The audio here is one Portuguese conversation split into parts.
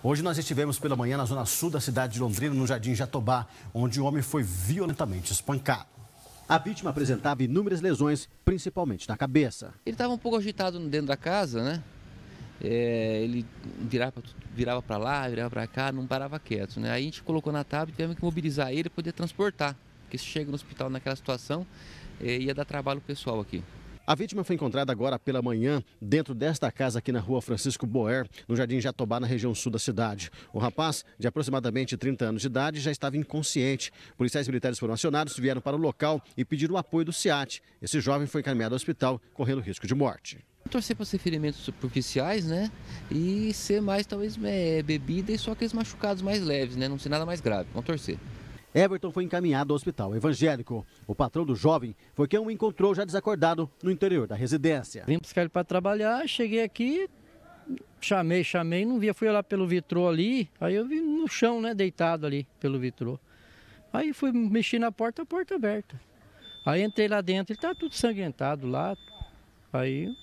Hoje nós estivemos pela manhã na zona sul da cidade de Londrina, no Jardim Jatobá, onde o homem foi violentamente espancado. A vítima apresentava inúmeras lesões, principalmente na cabeça. Ele estava um pouco agitado dentro da casa, né? É, ele virava, virava para lá, virava para cá, não parava quieto. Né? Aí a gente colocou na tábua e tivemos que mobilizar ele para poder transportar. Porque se chega no hospital naquela situação, é, ia dar trabalho pessoal aqui. A vítima foi encontrada agora pela manhã dentro desta casa aqui na rua Francisco Boer, no Jardim Jatobá, na região sul da cidade. O rapaz, de aproximadamente 30 anos de idade, já estava inconsciente. Policiais militares foram acionados, vieram para o local e pediram o apoio do SEAT. Esse jovem foi encaminhado ao hospital, correndo risco de morte torcer para ser ferimentos superficiais, né? E ser mais, talvez, é, bebida e só aqueles machucados mais leves, né? Não ser nada mais grave. Vamos torcer. Everton foi encaminhado ao hospital evangélico. O patrão do jovem foi quem o encontrou já desacordado no interior da residência. Vim buscar ele para trabalhar, cheguei aqui, chamei, chamei, não via, fui olhar pelo vitrô ali, aí eu vi no chão, né, deitado ali pelo vitrô. Aí fui mexer na porta, a porta aberta. Aí entrei lá dentro, ele estava tá tudo sanguentado lá. Aí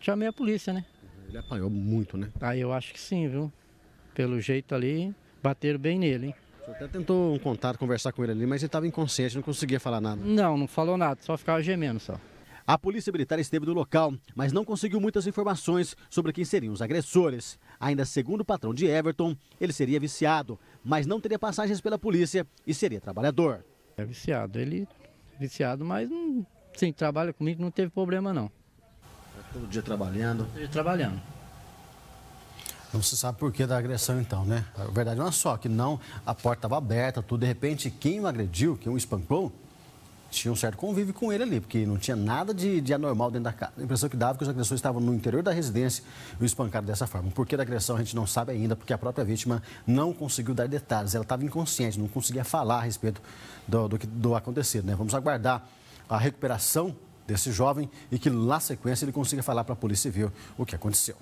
chamei a polícia, né? Ele apanhou muito, né? Aí eu acho que sim, viu? Pelo jeito ali, bateram bem nele, hein? até tentou um contato, conversar com ele ali, mas ele estava inconsciente, não conseguia falar nada. Não, não falou nada, só ficava gemendo só. A polícia militar esteve no local, mas não conseguiu muitas informações sobre quem seriam os agressores. Ainda segundo o patrão de Everton, ele seria viciado, mas não teria passagens pela polícia e seria trabalhador. É viciado, ele é viciado, mas sem sim, trabalha comigo, não teve problema não. Tá todo dia trabalhando? Todo dia trabalhando. Não se sabe por que da agressão então, né? A verdade não é só que não, a porta estava aberta, tudo. De repente, quem o agrediu, quem o espancou, tinha um certo convívio com ele ali, porque não tinha nada de, de anormal dentro da casa. A impressão que dava é que os agressores estavam no interior da residência e o espancaram dessa forma. O porquê da agressão a gente não sabe ainda, porque a própria vítima não conseguiu dar detalhes. Ela estava inconsciente, não conseguia falar a respeito do, do, do acontecido, né? Vamos aguardar a recuperação desse jovem e que lá sequência ele consiga falar para a Polícia Civil o que aconteceu.